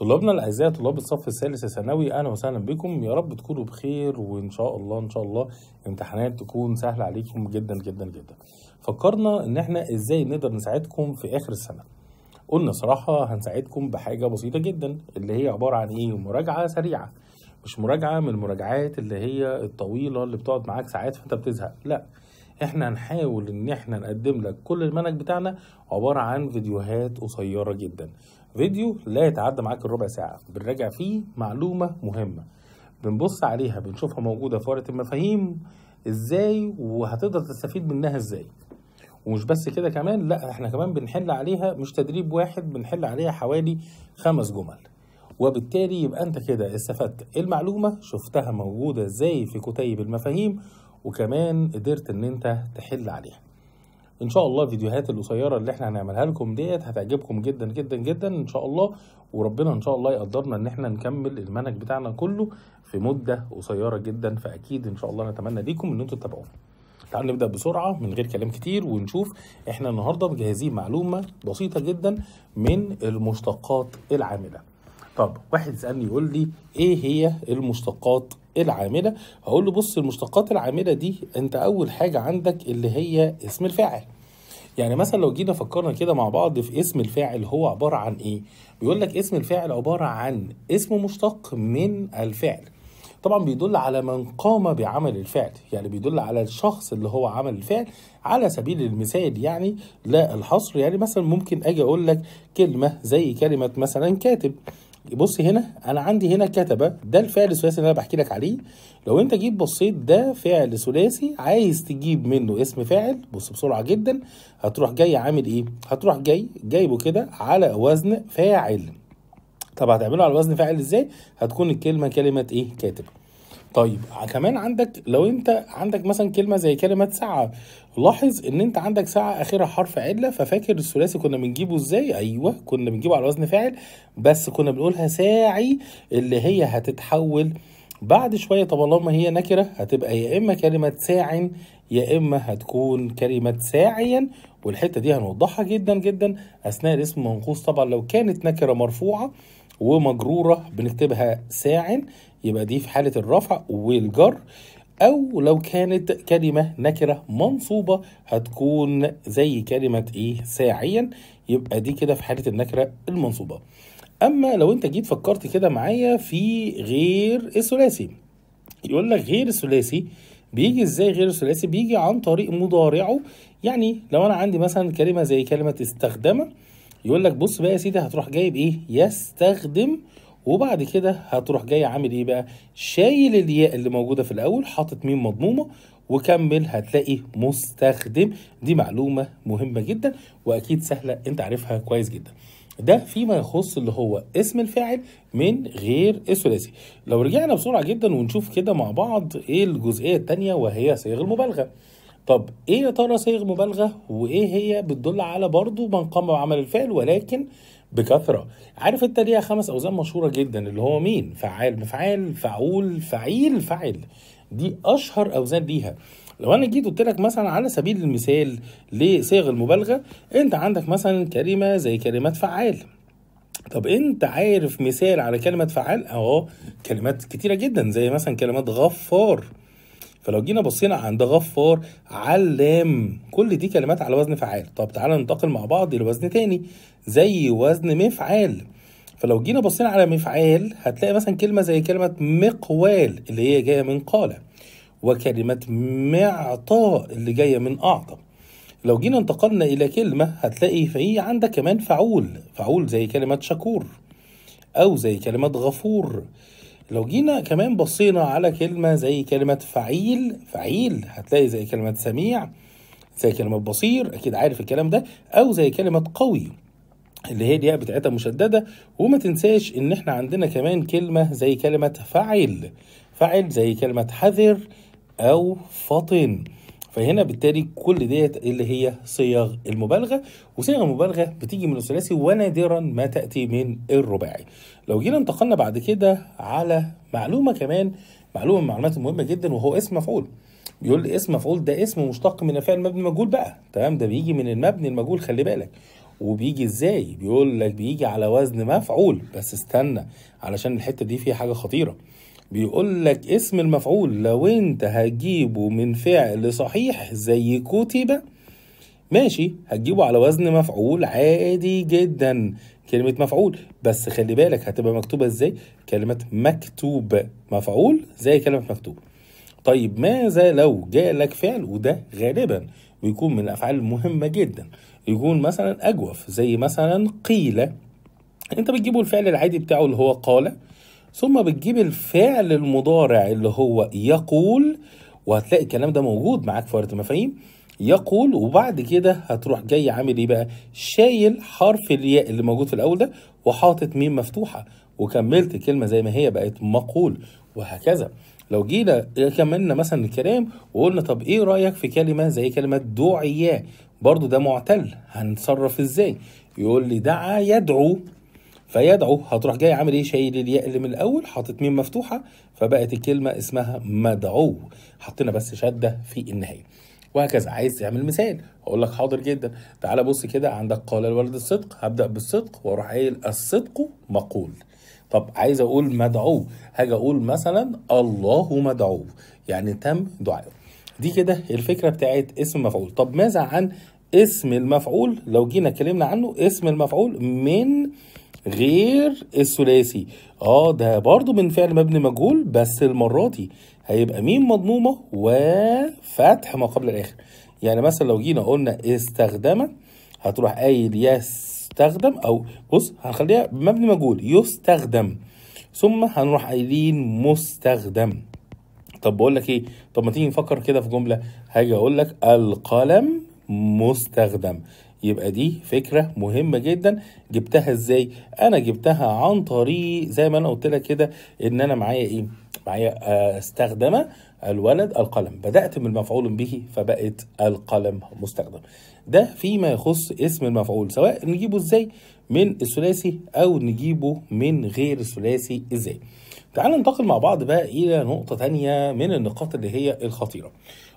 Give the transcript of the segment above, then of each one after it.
طلابنا الاعزاء طلاب الصف الثالث ثانوي اهلا وسهلا بكم يا رب تكونوا بخير وان شاء الله ان شاء الله امتحانات تكون سهله عليكم جدا جدا جدا فكرنا ان احنا ازاي نقدر نساعدكم في اخر السنه قلنا صراحه هنساعدكم بحاجه بسيطه جدا اللي هي عباره عن ايه مراجعه سريعه مش مراجعه من المراجعات اللي هي الطويله اللي بتقعد معاك ساعات فانت بتزهق لا احنا هنحاول ان احنا نقدم لك كل المنهج بتاعنا عباره عن فيديوهات قصيره جدا فيديو لا يتعدى معاك الربع ساعة بنراجع فيه معلومة مهمة بنبص عليها بنشوفها موجودة في ورقة المفاهيم ازاي وهتقدر تستفيد منها ازاي ومش بس كده كمان لا احنا كمان بنحل عليها مش تدريب واحد بنحل عليها حوالي خمس جمل وبالتالي يبقى انت كده استفدت إيه المعلومة شفتها موجودة ازاي في كتيب المفاهيم وكمان قدرت ان انت تحل عليها ان شاء الله الفيديوهات القصيره اللي احنا هنعملها لكم ديت هتعجبكم جدا جدا جدا ان شاء الله وربنا ان شاء الله يقدرنا ان احنا نكمل المنهج بتاعنا كله في مده قصيره جدا فاكيد ان شاء الله نتمنى ليكم ان انتم تتابعونا تعالوا نبدا بسرعه من غير كلام كتير ونشوف احنا النهارده مجهزين معلومه بسيطه جدا من المشتقات العامله طب واحد سالني يقول لي ايه هي المشتقات العامله هقول له بص المشتقات العامله دي انت اول حاجه عندك اللي هي اسم الفاعل يعني مثلا لو جينا فكرنا كده مع بعض في اسم الفاعل هو عباره عن ايه بيقول لك اسم الفاعل عباره عن اسم مشتق من الفعل طبعا بيدل على من قام بعمل الفعل يعني بيدل على الشخص اللي هو عمل الفعل على سبيل المثال يعني لا الحصر يعني مثلا ممكن اجي اقول لك كلمه زي كلمه مثلا كاتب بص هنا انا عندي هنا كتبه ده الفعل الثلاثي اللي انا بحكي لك عليه لو انت جيت بصيت ده فعل ثلاثي عايز تجيب منه اسم فاعل بص بسرعه جدا هتروح جاي عامل ايه هتروح جاي جايبه كده على وزن فاعل طب هتعمله على وزن فاعل ازاي هتكون الكلمه كلمه ايه كاتبه طيب كمان عندك لو انت عندك مثلا كلمه زي كلمه ساعه لاحظ ان انت عندك ساعه اخرها حرف عله ففاكر الثلاثي كنا بنجيبه ازاي ايوه كنا بنجيبه على وزن فاعل بس كنا بنقولها ساعي اللي هي هتتحول بعد شويه طب اللهم هي نكره هتبقى يا اما كلمه ساع يا اما هتكون كلمه ساعيا والحته دي هنوضحها جدا جدا اثناء الاسم المنقوص طبعا لو كانت نكره مرفوعه ومجروره بنكتبها ساع يبقى دي في حالة الرفع والجر أو لو كانت كلمة نكرة منصوبة هتكون زي كلمة إيه ساعيا يبقى دي كده في حالة النكرة المنصوبة أما لو أنت جيت فكرت كده معايا في غير الثلاثي يقول لك غير الثلاثي بيجي ازاي غير الثلاثي بيجي عن طريق مضارعه يعني لو انا عندي مثلا كلمه زي كلمه استخدمه يقول لك بص بقى يا سيدي هتروح جايب ايه يستخدم وبعد كده هتروح جاي عامل ايه بقى شايل الياء اللي موجوده في الاول حاطط ميم مضمومه وكمل هتلاقي مستخدم دي معلومه مهمه جدا واكيد سهله انت عارفها كويس جدا ده فيما يخص اللي هو اسم الفاعل من غير الثلاثي لو رجعنا بسرعه جدا ونشوف كده مع بعض ايه الجزئيه الثانيه وهي صيغ المبالغه طب ايه يا ترى صيغ مبالغه وايه هي بتدل على برضو من قام بعمل الفعل ولكن بكثره عارف انت ليها خمس اوزان مشهوره جدا اللي هو مين فعال مفعال فعول فعيل فعل دي اشهر اوزان ليها لو انا جيت قلت لك مثلا على سبيل المثال لصيغ المبالغه انت عندك مثلا كلمه زي كلمات فعال طب انت عارف مثال على كلمه فعال اهو كلمات كتيره جدا زي مثلا كلمات غفار فلو جينا بصينا عند غفار علام كل دي كلمات على وزن فعال طب تعالى ننتقل مع بعض لوزن تاني زي وزن مفعال فلو جينا بصينا على مفعال هتلاقي مثلا كلمة زي كلمة مقوال اللي هي جاية من قال وكلمة معطاء اللي جاية من أعطى لو جينا انتقلنا إلى كلمة هتلاقي في عندك كمان فعول فعول زي كلمة شكور أو زي كلمة غفور لو جينا كمان بصينا على كلمة زي كلمة فعيل فعيل هتلاقي زي كلمة سميع زي كلمة بصير أكيد عارف الكلام ده أو زي كلمة قوي اللي هي الياء بتاعتها مشددة وما تنساش إن إحنا عندنا كمان كلمة زي كلمة فعل فعل زي كلمة حذر أو فطن فهنا بالتالي كل ديت اللي هي صيغ المبالغه وصيغ المبالغه بتيجي من الثلاثي ونادرا ما تاتي من الرباعي لو جينا انتقلنا بعد كده على معلومه كمان معلومه من المعلومات المهمه جدا وهو اسم مفعول بيقول لي اسم مفعول ده اسم مشتق من الفعل مبني مجهول بقى تمام ده بيجي من المبني المجهول خلي بالك وبيجي ازاي بيقول لك بيجي على وزن مفعول بس استنى علشان الحته دي فيها حاجه خطيره بيقول لك اسم المفعول لو انت هتجيبه من فعل صحيح زي كتب ماشي هتجيبه على وزن مفعول عادي جدا كلمة مفعول بس خلي بالك هتبقى مكتوبة ازاي كلمة مكتوب مفعول زي كلمة مكتوب طيب ماذا لو جاء لك فعل وده غالبا بيكون من الافعال المهمة جدا يكون مثلا اجوف زي مثلا قيل انت بتجيبه الفعل العادي بتاعه اللي هو قال ثم بتجيب الفعل المضارع اللي هو يقول وهتلاقي الكلام ده موجود معاك في ورقه المفاهيم يقول وبعد كده هتروح جاي عامل ايه بقى شايل حرف الياء اللي موجود في الاول ده وحاطط ميم مفتوحه وكملت الكلمه زي ما هي بقت مقول وهكذا لو جينا كملنا مثلا الكلام وقلنا طب ايه رايك في كلمه زي كلمه دعيا برضو ده معتل هنتصرف ازاي يقول لي دعا يدعو فيدعو هتروح جاي عامل ايه شايل الياء اللي من الاول حاطط ميم مفتوحه فبقت الكلمه اسمها مدعو حطينا بس شده في النهايه وهكذا عايز تعمل مثال هقول لك حاضر جدا تعال بص كده عندك قال الولد الصدق هبدا بالصدق واروح قايل الصدق مقول طب عايز اقول مدعو هاجي اقول مثلا الله مدعو يعني تم دعائه دي كده الفكره بتاعت اسم مفعول طب ماذا عن اسم المفعول لو جينا اتكلمنا عنه اسم المفعول من غير الثلاثي اه ده برضو من فعل مبني مجهول بس المرة دي هيبقى ميم مضمومة وفتح ما قبل الآخر يعني مثلا لو جينا قلنا استخدم هتروح قايل يستخدم أو بص هنخليها مبني مجهول يستخدم ثم هنروح قايلين مستخدم طب بقول لك ايه طب ما تيجي نفكر كده في جمله هاجي اقول لك القلم مستخدم يبقى دي فكرة مهمة جدا جبتها ازاي انا جبتها عن طريق زي ما انا قلت لك كده ان انا معايا ايه معايا آه، استخدم الولد القلم بدأت من مفعول به فبقت القلم مستخدم ده فيما يخص اسم المفعول سواء نجيبه ازاي من الثلاثي او نجيبه من غير الثلاثي ازاي تعال ننتقل مع بعض بقى الى نقطة تانية من النقاط اللي هي الخطيرة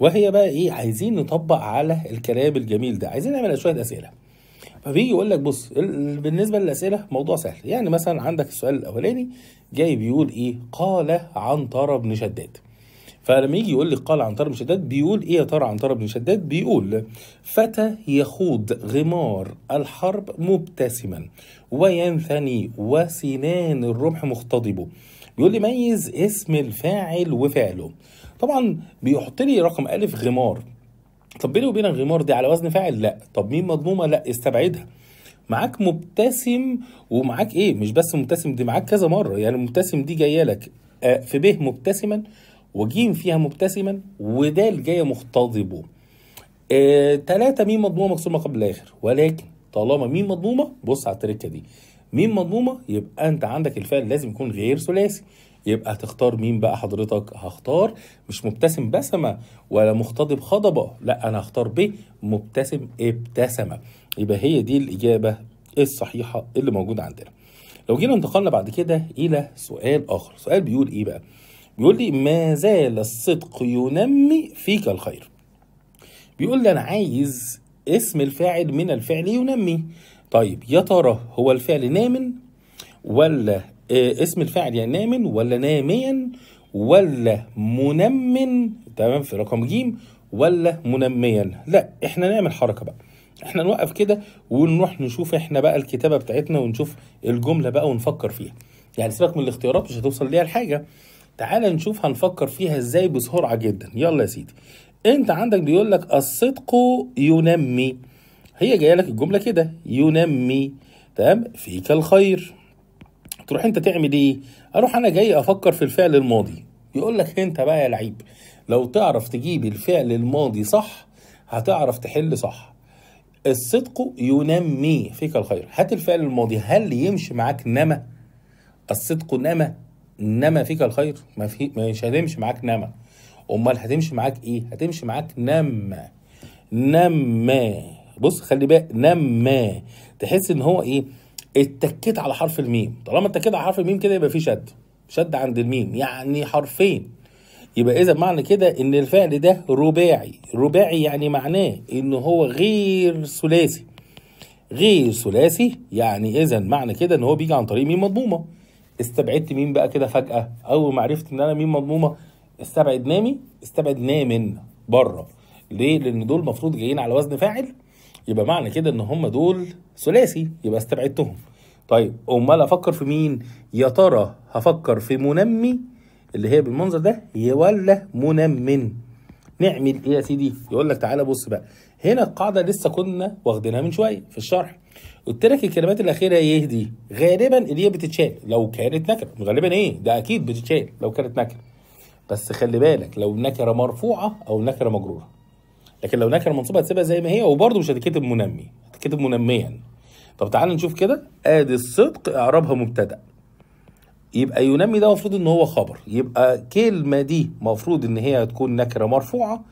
وهي بقى ايه عايزين نطبق على الكلام الجميل ده عايزين نعمل شويه اسئله فبيجي يقول لك بص بالنسبه للاسئله موضوع سهل يعني مثلا عندك السؤال الاولاني جاي بيقول ايه قال عنتر بن شداد فلما يجي يقول لي قال عنتر بن شداد بيقول ايه يا ترى عنتر بن شداد بيقول فتى يخوض غمار الحرب مبتسما وينثني وسنان الرمح مختضبه بيقول لي ميز اسم الفاعل وفعله طبعا بيحط لي رقم ألف غمار طب بيني وبين الغمار دي على وزن فاعل لا طب مين مضمومة لا استبعدها معاك مبتسم ومعاك ايه مش بس مبتسم دي معاك كذا مرة يعني مبتسم دي جاية لك آه، في ب مبتسما وجيم فيها مبتسما ودال جاية مختضبه آه، تلاتة ميم مضمومة مكسور ما قبل الآخر ولكن طالما ميم مضمومة بص على التركة دي ميم مضمومه يبقى انت عندك الفعل لازم يكون غير ثلاثي يبقى هتختار مين بقى حضرتك هختار مش مبتسم بسمه ولا مختضب خضبه لا انا هختار ب مبتسم ابتسمه يبقى هي دي الاجابه الصحيحه اللي موجوده عندنا لو جينا انتقلنا بعد كده الى سؤال اخر سؤال بيقول ايه بقى بيقول لي ما زال الصدق ينمي فيك الخير بيقول لي انا عايز اسم الفاعل من الفعل ينمي طيب يا ترى هو الفعل نام ولا آه، اسم الفاعل يعني نام ولا ناميا ولا منمن تمام في رقم ج ولا منميا لا احنا نعمل حركه بقى احنا نوقف كده ونروح نشوف احنا بقى الكتابه بتاعتنا ونشوف الجمله بقى ونفكر فيها يعني سيبك من الاختيارات مش هتوصل ليها لحاجه تعالى نشوف هنفكر فيها ازاي بسرعه جدا يلا يا سيدي انت عندك بيقول لك الصدق ينمي هي جايه لك الجمله كده ينمي تمام فيك الخير تروح انت تعمل ايه اروح انا جاي افكر في الفعل الماضي يقول لك انت بقى يا لعيب لو تعرف تجيب الفعل الماضي صح هتعرف تحل صح الصدق ينمي فيك الخير هات الفعل الماضي هل يمشي معاك نما الصدق نما نما فيك الخير ما في مش هتمشي معاك نما امال هتمشي معاك ايه هتمشي معاك نما نما بص خلي بالك نما تحس ان هو ايه اتكيت على حرف الميم طالما اتكيت على حرف الميم كده يبقى في شد شد عند الميم يعني حرفين يبقى اذا معنى كده ان الفعل ده رباعي رباعي يعني معناه ان هو غير ثلاثي غير ثلاثي يعني اذا معنى كده ان هو بيجي عن طريق ميم مضمومه استبعدت مين بقى كده فجاه اول ما عرفت ان انا ميم مضمومه استبعد نامي استبعد نامن بره ليه لان دول المفروض جايين على وزن فاعل يبقى معنى كده ان هم دول ثلاثي يبقى استبعدتهم طيب امال افكر في مين يا ترى هفكر في منمي اللي هي بالمنظر ده ولا منمن نعمل ايه يا سيدي يقول لك تعالى بص بقى هنا القاعده لسه كنا واخدينها من شويه في الشرح قلت لك الكلمات الاخيره ايه دي غالبا اللي هي بتتشال لو كانت نكره غالبا ايه ده اكيد بتتشال لو كانت نكره بس خلي بالك لو نكره مرفوعه او نكره مجروره لكن لو نكره منصوبه هتسيبها زي ما هي وبرده مش هتتكتب منمي هتتكتب منميا طب تعال نشوف كده ادي الصدق اعرابها مبتدا يبقى ينمي ده المفروض ان هو خبر يبقى كلمه دي المفروض ان هي هتكون نكره مرفوعه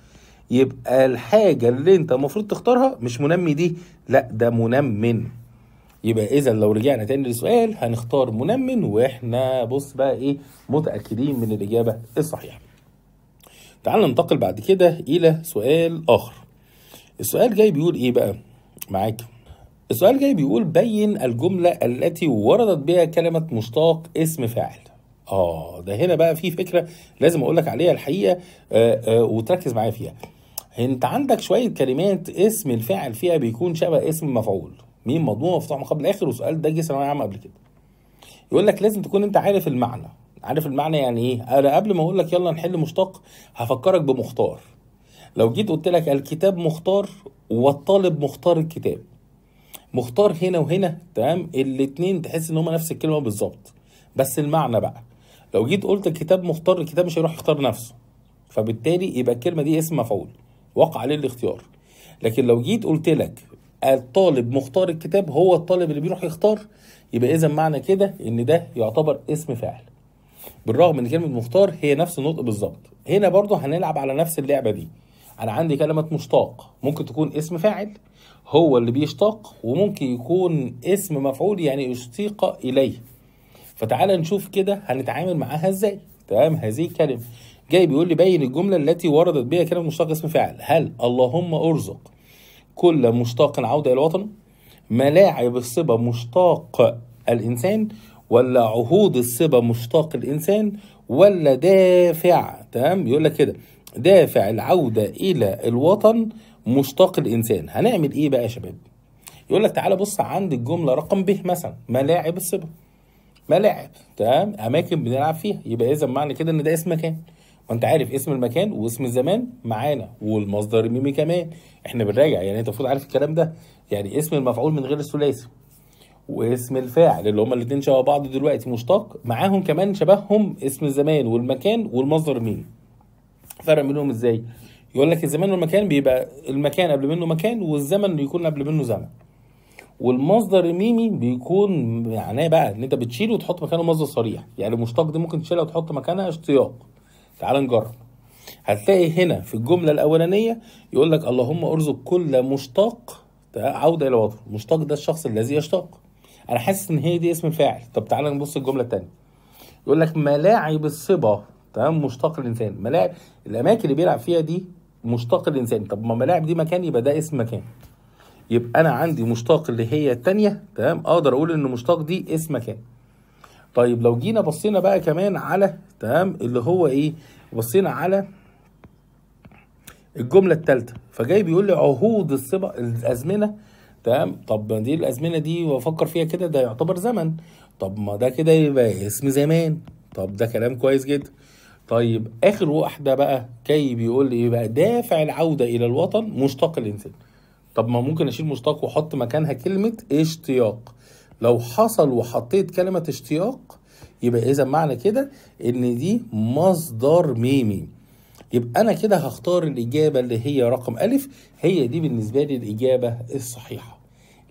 يبقى الحاجه اللي انت المفروض تختارها مش منمي دي لا ده منمن يبقى اذا لو رجعنا تاني للسؤال هنختار منمن واحنا بص بقى ايه متاكدين من الاجابه الصحيحه تعال ننتقل بعد كده إلى سؤال آخر السؤال جاي بيقول إيه بقى معاك السؤال جاي بيقول بين الجملة التي وردت بها كلمة مشتاق اسم فاعل آه ده هنا بقى في فكرة لازم أقول لك عليها الحقيقة آآ آه، آآ آه، وتركز معايا فيها انت عندك شويه كلمات اسم الفاعل فيها بيكون شبه اسم مفعول مين مضمون مفتوح مقابل اخر والسؤال ده جه ثانويه عامه قبل كده يقول لك لازم تكون انت عارف المعنى عارف المعنى يعني ايه انا قبل ما اقول لك يلا نحل مشتق هفكرك بمختار لو جيت قلت لك الكتاب مختار والطالب مختار الكتاب مختار هنا وهنا تمام الاثنين تحس ان هما نفس الكلمه بالظبط بس المعنى بقى لو جيت قلت الكتاب مختار الكتاب مش هيروح يختار نفسه فبالتالي يبقى الكلمه دي اسم مفعول وقع عليه الاختيار لكن لو جيت قلت لك الطالب مختار الكتاب هو الطالب اللي بيروح يختار يبقى اذا معنى كده ان ده يعتبر اسم فاعل بالرغم ان كلمه مختار هي نفس النطق بالظبط هنا برضو هنلعب على نفس اللعبه دي انا عندي كلمه مشتاق ممكن تكون اسم فاعل هو اللي بيشتاق وممكن يكون اسم مفعول يعني اشتيق اليه فتعالى نشوف كده هنتعامل معاها ازاي تمام هذه الكلمه جاي بيقول لي بين الجمله التي وردت بها كلمه مشتاق اسم فاعل هل اللهم ارزق كل مشتاق عوده الى الوطن ملاعب الصبا مشتاق الانسان ولا عهود الصبا مشتاق الإنسان ولا دافع تمام بيقول لك كده دافع العودة إلى الوطن مشتاق الإنسان هنعمل إيه بقى يا شباب؟ يقول لك تعالى بص عند الجملة رقم ب مثلا ملاعب الصبا ملاعب تمام أماكن بنلعب فيها يبقى إذا معنى كده إن ده اسم مكان وانت عارف اسم المكان واسم الزمان معانا والمصدر الميمي كمان احنا بنراجع يعني انت المفروض عارف الكلام ده يعني اسم المفعول من غير الثلاثي واسم الفاعل اللي هما الاثنين شبه بعض دلوقتي مشتق معاهم كمان شبههم اسم الزمان والمكان والمصدر مين فرق بينهم ازاي يقول لك الزمان والمكان بيبقى المكان قبل منه مكان والزمن يكون قبل منه زمن والمصدر الميمي بيكون معناه بقى ان انت بتشيله وتحط مكانه مصدر صريح يعني المشتق دي ممكن تشيلها وتحط مكانها اشتياق تعال نجرب هتلاقي هنا في الجملة الأولانية يقول لك اللهم ارزق كل مشتاق عودة إلى وطن مشتاق ده الشخص الذي يشتاق انا حاسس ان هي دي اسم الفاعل طب تعالى نبص الجمله الثانيه يقول لك ملاعب الصبا تمام مشتق الانسان ملاعب الاماكن اللي بيلعب فيها دي مشتق الانسان طب ما ملاعب دي مكان يبقى ده اسم مكان يبقى انا عندي مشتق اللي هي الثانيه تمام اقدر اقول ان مشتق دي اسم مكان طيب لو جينا بصينا بقى كمان على تمام اللي هو ايه بصينا على الجمله الثالثه فجاي بيقول لي عهود الصبا الازمنه تمام طب دي الازمنه دي وافكر فيها كده ده يعتبر زمن طب ما ده كده يبقى اسم زمان طب ده كلام كويس جدا طيب اخر واحده بقى كي بيقول لي يبقى دافع العوده الى الوطن مشتاق الانسان طب ما ممكن اشيل مشتاق واحط مكانها كلمه اشتياق لو حصل وحطيت كلمه اشتياق يبقى اذا معنى كده ان دي مصدر ميمي يبقى أنا كده هختار الإجابة اللي هي رقم ألف هي دي بالنسبة لي الإجابة الصحيحة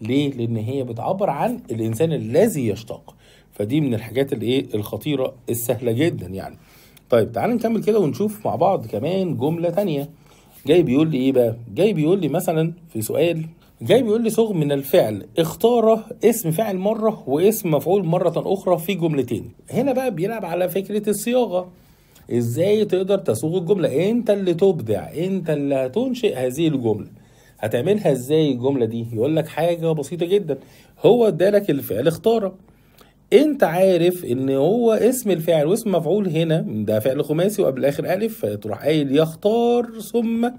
ليه؟ لأن هي بتعبر عن الإنسان الذي يشتاق فدي من الحاجات الإيه الخطيرة السهلة جدا يعني طيب تعال نكمل كده ونشوف مع بعض كمان جملة تانية جاي بيقول لي إيه بقى؟ جاي بيقول لي مثلا في سؤال جاي بيقول لي صغ من الفعل اختار اسم فاعل مرة واسم مفعول مرة أخرى في جملتين هنا بقى بيلعب على فكرة الصياغة ازاي تقدر تسوق الجمله انت اللي تبدع انت اللي هتنشئ هذه الجمله هتعملها ازاي الجمله دي يقول لك حاجه بسيطه جدا هو ادالك الفعل اختاره انت عارف ان هو اسم الفاعل واسم مفعول هنا ده فعل خماسي وقبل اخر الف تروح قايل يختار ثم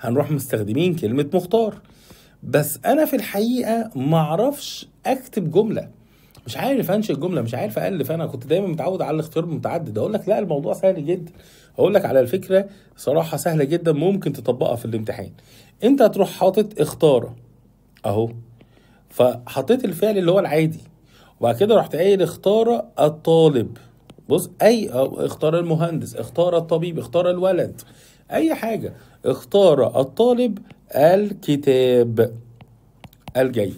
هنروح مستخدمين كلمه مختار بس انا في الحقيقه معرفش اكتب جمله مش عارف انشئ الجمله مش عارف الف انا كنت دايما متعود على الاختيار المتعدد اقول لك لا الموضوع سهل جدا اقول لك على الفكره صراحه سهله جدا ممكن تطبقها في الامتحان انت هتروح حاطط اختار اهو فحطيت الفعل اللي هو العادي وبعد كده رحت قايل اختار الطالب بص اي اختار المهندس اختار الطبيب اختار الولد اي حاجه اختار الطالب الكتاب الجيد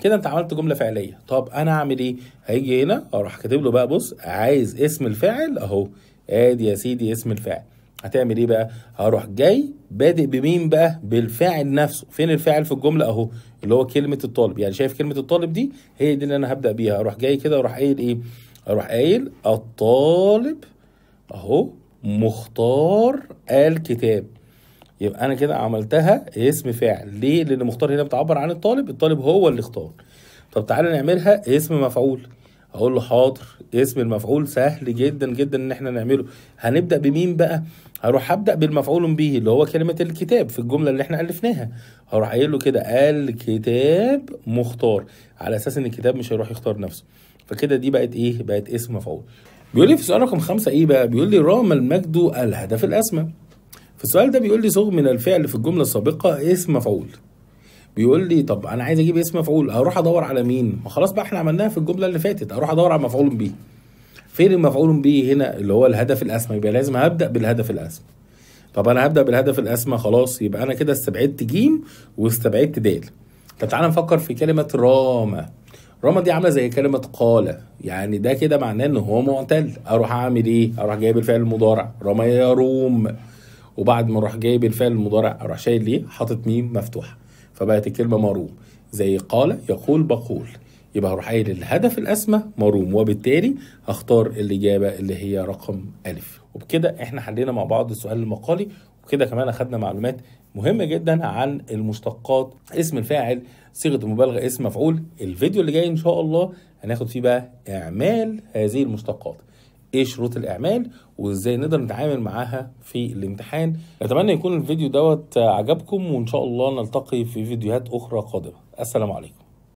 كده انت عملت جمله فعليه طب انا اعمل ايه هيجي هنا اروح كاتب له بقى بص عايز اسم الفاعل اهو ادي يا سيدي اسم الفاعل هتعمل ايه بقى هروح جاي بادئ بمين بقى بالفاعل نفسه فين الفاعل في الجمله اهو اللي هو كلمه الطالب يعني شايف كلمه الطالب دي هي دي اللي انا هبدا بيها اروح جاي كده اروح قايل ايه اروح قايل الطالب اهو مختار الكتاب يبقى انا كده عملتها اسم فاعل ليه لان مختار هنا بتعبر عن الطالب الطالب هو اللي اختار طب تعالى نعملها اسم مفعول اقول له حاضر اسم المفعول سهل جدا جدا ان احنا نعمله هنبدا بمين بقى هروح ابدا بالمفعول به اللي هو كلمه الكتاب في الجمله اللي احنا الفناها هروح قايل له كده الكتاب مختار على اساس ان الكتاب مش هيروح يختار نفسه فكده دي بقت ايه بقت اسم مفعول بيقول لي في سؤال رقم خمسة ايه بقى بيقول لي رام المجد الهدف الاسمى فالسؤال ده بيقول لي صوغ من الفعل في الجمله السابقه اسم مفعول بيقول لي طب انا عايز اجيب اسم مفعول اروح ادور على مين ما خلاص بقى احنا عملناها في الجمله اللي فاتت اروح ادور على مفعول به فين المفعول به هنا اللي هو الهدف الاسمى يبقى لازم هبدا بالهدف الاسمى طب انا هبدا بالهدف الاسمى خلاص يبقى انا كده استبعدت جيم واستبعدت دال طب تعالى نفكر في كلمه راما راما دي عامله زي كلمه قال يعني ده كده معناه ان هو معتل اروح اعمل ايه اروح جايب الفعل المضارع راما يا روم وبعد ما اروح جايب الفعل المضارع اروح شايل ليه حاطط ميم مفتوحه فبقت الكلمه مروم زي قال يقول بقول يبقى هروح قايل الهدف الاسمى مروم وبالتالي هختار الاجابه اللي هي رقم الف وبكده احنا حلينا مع بعض السؤال المقالي وكده كمان اخدنا معلومات مهمه جدا عن المشتقات اسم الفاعل صيغه المبالغه اسم مفعول الفيديو اللي جاي ان شاء الله هناخد فيه بقى اعمال هذه المشتقات ايه شروط الاعمال وازاي نقدر نتعامل معاها في الامتحان اتمنى يكون الفيديو دوت عجبكم وان شاء الله نلتقي في فيديوهات اخرى قادمه السلام عليكم